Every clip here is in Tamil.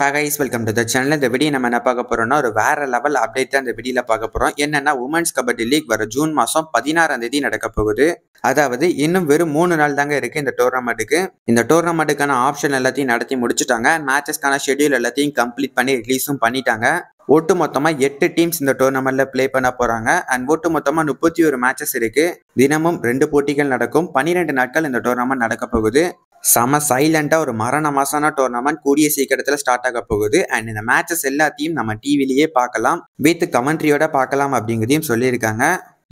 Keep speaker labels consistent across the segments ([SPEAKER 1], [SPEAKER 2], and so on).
[SPEAKER 1] ஹேகைஸ் வெல்கம் டு த சேனல் இந்த வீடியோ நம்ம என்ன பார்க்க போகிறோம்னா ஒரு வேற லெவல் அப்டேட் தான் இந்த வீடியோவில் பார்க்க போகிறோம் என்னென்னா உமன்ஸ் கபடி லீக் வர ஜூன் மாதம் பதினாறாம் தேதி நடக்க போகுது அதாவது இன்னும் வெறும் மூணு நாள் தாங்க இருக்குது இந்த டோர்னமெண்ட்டுக்கு இந்த டோர்னமெண்ட்டுக்கான ஆப்ஷன் எல்லாத்தையும் நடத்தி முடிச்சுட்டாங்க மேட்சஸ்க்கான ஷெடியூல் எல்லாத்தையும் கம்ப்ளீட் பண்ணி ரிலீஸும் பண்ணிட்டாங்க ஒட்டு மொத்தமாக எட்டு டீம்ஸ் இந்த டோர்னமெண்ட்டில் ப்ளே பண்ண போகிறாங்க அண்ட் ஒட்டு மொத்தமாக முப்பத்தி ஒரு மேட்சஸ் இருக்குது தினமும் ரெண்டு போட்டிகள் நடக்கும் பன்னிரெண்டு நாட்கள் இந்த டோர்னமெண்ட் நடக்க போகுது செம சைலண்டாக ஒரு மரண மாசான டோர்னமெண்ட் கூடிய சீக்கிரத்தில் ஸ்டார்ட் ஆக போகுது அண்ட் இந்த மேட்சஸ் எல்லாத்தையும் நம்ம டிவிலேயே பார்க்கலாம் வித் கமெண்ட்ரியோட பார்க்கலாம் அப்படிங்கிறதையும் சொல்லியிருக்காங்க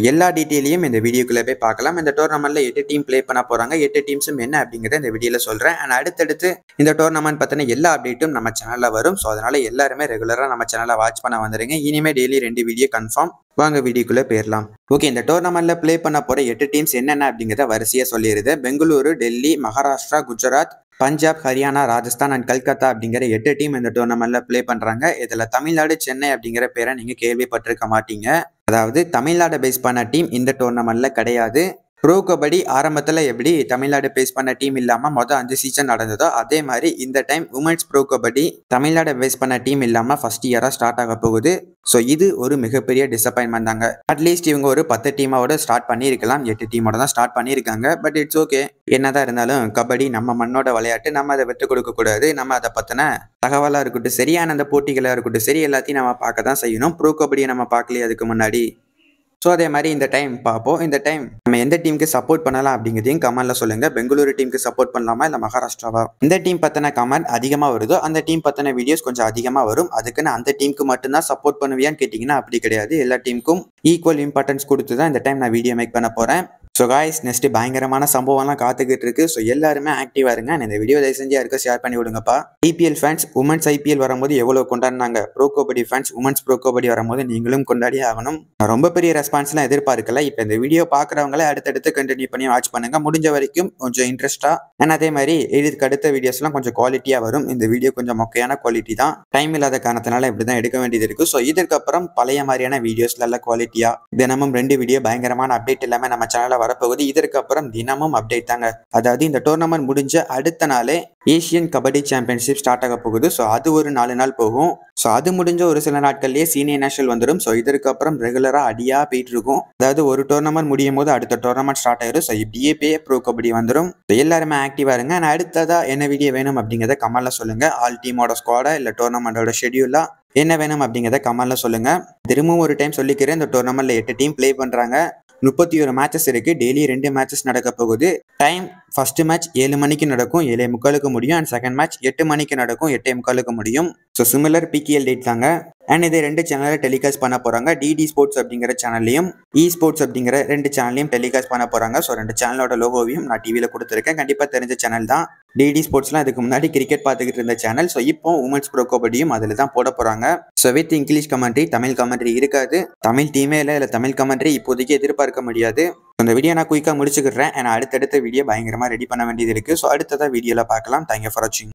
[SPEAKER 1] எல்லா டீட்டெயிலையும் இந்த வீடியோக்குள்ளே போய் பார்க்கலாம் இந்த டோர்னமெண்ட்டில் எட்டு டீம் ப்ளே பண்ண போகிறாங்க எட்டு டீம்ஸும் என்ன அப்படிங்கிறத இந்த வீடியோவில் சொல்கிறேன் அண்ட் அடுத்தடுத்து இந்த டோர்னமெண்ட் பற்றின எல்லா அப்டேட்டும் நம்ம சேனலில் வரும் ஸோ அதனால் எல்லாருமே ரெகுலராக நம்ம சேனலை வாட்ச் பண்ண வந்துடுங்க இனிமேல் டெய்லி ரெண்டு வீடியோ கன்ஃபார்ம் வாங்க வீடியோக்குள்ளே போயிடலாம் ஓகே இந்த டோர்னமெண்ட்டில் ப்ளே பண்ண போகிற எட்டு டீம்ஸ் என்னென்ன அப்படிங்கிறத வரிசையாக சொல்லிடுது பெங்களூரு டெல்லி மகாராஷ்டிரா குஜராத் பஞ்சாப் ஹரியானா ராஜஸ்தான் அண்ட் கல்கத்தா அப்படிங்கிற எட்டு டீம் இந்த டோர்னமெண்ட்டில் ப்ளே பண்ணுறாங்க இதில் தமிழ்நாடு சென்னை அப்படிங்கிற பேரை நீங்கள் கேள்விப்பட்டிருக்க மாட்டீங்க அதாவது தமிழ்நாடை பேஸ் பண்ண டீம் இந்த டோர்னமெண்ட்டில் கிடையாது ப்ரோ கபடி ஆரம்பத்தில் எப்படி தமிழ்நாடு பேஸ் பண்ண டீம் இல்லாமல் மொதல் அஞ்சு சீசன் நடந்ததோ அதே மாதிரி இந்த time women's pro kabaddi Tamil Nadu base பண்ண டீம் இல்லாமல் ஃபர்ஸ்ட் இயராக ஸ்டார்ட் ஆக போகுது ஸோ இது ஒரு மிகப்பெரிய டிசப்பாயின்மெண்ட் தாங்க அட்லீஸ்ட் இவங்க ஒரு பத்து டீமோட ஸ்டார்ட் பண்ணியிருக்கலாம் எட்டு டீமோட தான் ஸ்டார்ட் பண்ணியிருக்காங்க பட் இட்ஸ் ஓகே என்னதான் இருந்தாலும் கபடி நம்ம மண்ணோட விளையாட்டு நம்ம அதை விட்டு கொடுக்கக்கூடாது நம்ம அதை பற்றின தகவலாக இருக்கட்டும் சரியான அந்த போட்டிகளாக இருக்கட்டும் சரி எல்லாத்தையும் நம்ம பார்க்க தான் செய்யணும் ப்ரோ கபடியை நம்ம பார்க்கலையே அதுக்கு முன்னாடி ஸோ அதே மாதிரி இந்த டைம் பார்ப்போம் இந்த டைம் நம்ம எந்த டீமுக்கு சப்போர்ட் பண்ணலாம் அப்படிங்கிறதையும் கமெண்ட்ல சொல்லுங்க பெங்களூரு டீமுக்கு சப்போர்ட் பண்ணலாமா இல்லை மகாராஷ்டிராவா இந்த டீம் பத்தின கமெண்ட் அதிகமாக வருதோ அந்த டீம் பத்தின வீடியோஸ் கொஞ்சம் அதிகமாக வரும் அதுக்குன்னு அந்த டீமுக்கு மட்டும்தான் சப்போர்ட் பண்ணுவியான்னு கேட்டிங்கன்னா அப்படி கிடையாது எல்லா டீமுக்கும் ஈக்குவல் இம்பார்ட்டன்ஸ் கொடுத்து தான் இந்த டைம் நான் வீடியோ மேக் பண்ண போகிறேன் ஸோ காய்ஸ் நெக்ஸ்ட்டு பயங்கரமான சம்பவம்லாம் காத்துக்கிட்டு இருக்கு ஸோ எல்லாருமே ஆக்டிவாக இருங்க இந்த வீடியோ தயவு செஞ்சு யாருக்கும் ஷேர் பண்ணி விடுங்கப்பா ஐபிஎல் ஃபேன்ஸ் உமன்ஸ் ஐபிஎல் வரும்போது எவ்வளோ கொண்டாடினாங்க pro kabaddi fans women's pro kabaddi வரும்போது நீங்களும் கொண்டாடி ஆகணும் ரொம்ப பெரிய ரெஸ்பான்ஸ்லாம் எதிர்பார்க்கல இப்போ இந்த வீடியோ பார்க்குறவங்களே அடுத்தடுத்து கண்டினியூ பண்ணி வாட்ச் பண்ணுங்க முடிஞ்ச வரைக்கும் கொஞ்சம் இன்ட்ரெஸ்ட்டாக அண்ட் அதே மாதிரி இதுக்கு அடுத்த வீடியோஸ்லாம் கொஞ்சம் குவாலிட்டியாக வரும் இந்த வீடியோ கொஞ்சம் மொக்கையான குவாலிட்டி தான் டைம் இல்லாத காரணத்தினால இப்படி தான் எடுக்க வேண்டியது இருக்குது ஸோ இதுக்கப்புறம் பழைய மாதிரியான வீடியோஸ் நல்ல குவாலிட்டியாக தினமும் ரெண்டு வீடியோ பயங்கரமான அப்டேட் இல்லாமல் நம்ம சேனலில் வரப்போகுது இதற்கப்புறம் தினமும் அப்டேட் தாங்க அதாவது இந்த டோர்னமெண்ட் முடிஞ்ச அடுத்த நாளே ஏஷியன் கபடி சாம்பியன்ஷிப் ஸ்டார்ட் ஆக போகுது ஸோ அது ஒரு நாலு நாள் போகும் ஸோ அது முடிஞ்ச ஒரு சில நாட்கள்லேயே சீனியர் நேஷனல் வந்துடும் ஸோ இதற்கப்புறம் ரெகுலராக அடியாக போயிட்டு இருக்கும் அதாவது ஒரு டோர்னமெண்ட் முடியும் போது அடுத்த டோர்னமெண்ட் ஸ்டார்ட் ஆயிரும் ஸோ இப்படியே பே ப்ரோ கபடி வந்துடும் ஸோ எல்லாருமே ஆக்டிவாக இருங்க நான் அடுத்ததாக என்ன வீடியோ வேணும் அப்படிங்கிறத கமலில் சொல்லுங்கள் ஆல் டீமோட ஸ்குவாடா இல்லை டோர்னமெண்ட்டோட ஷெடியூலா என்ன வேணும் அப்படிங்கிறத கமலில் சொல்லுங்கள் திரும்பவும் ஒரு டைம் சொல்லிக்கிறேன் இந்த டோர்னமெண்ட்டில் எட்டு டீம் ப்ளே பண்ணுறாங்க முப்பத்தி ஒரு மேட்சஸ் இருக்கு டெய்லி ரெண்டு மேட்சஸ் நடக்க போகுது டைம் ஃபர்ஸ்ட் மேட்ச் ஏழு மணிக்கு நடக்கும் ஏழே முக்காலுக்கு முடியும் அண்ட் செகண்ட் மேட்ச் எட்டு மணிக்கு நடக்கும் எட்டே முக்காலுக்கு முடியும் ஸோ சிமிலர் பிகேஎல் டேட் தாங்க அண்ட் இதை ரெண்டு சேனலில் டெலிகாஸ்ட் பண்ண போகிறாங்க டிடி ஸ்போர்ட்ஸ் அப்படிங்கிற சேனல்லையும் இ ஸ்போர்ட்ஸ் அப்படிங்கிற ரெண்டு சேனல்லையும் டெலிகாஸ்ட் பண்ண போகிறாங்க ஸோ ரெண்டு சேனலோட லோகோவையும் நான் டிவியில் கொடுத்துருக்கேன் கண்டிப்பாக தெரிஞ்ச சேனல் தான் டிடி ஸ்போர்ட்ஸ்லாம் இதுக்கு முன்னாடி கிரிக்கெட் பார்த்துக்கிட்டு இருந்த சேனல் ஸோ இப்போ உமன்ஸ் ப்ரோ கபடியும் அதில் தான் போட போகிறாங்க so with English commentary Tamil commentary இருக்காது தமிழ் டீமே இல்லை இல்லை தமிழ் கமெண்ட்ரி இப்போதைக்கு எதிர்பார்க்க முடியாது இந்த வீடியோ நான் குயிக்காக முடிச்சுக்கிறேன் ஏன்னா அடுத்தடுத்த வீடியோ பயங்கரமாக ரெடி பண்ண வேண்டியது இருக்குது ஸோ அடுத்ததான் வீடியோவில் பார்க்கலாம் தேங்க்யூ ஃபார் வாட்சிங்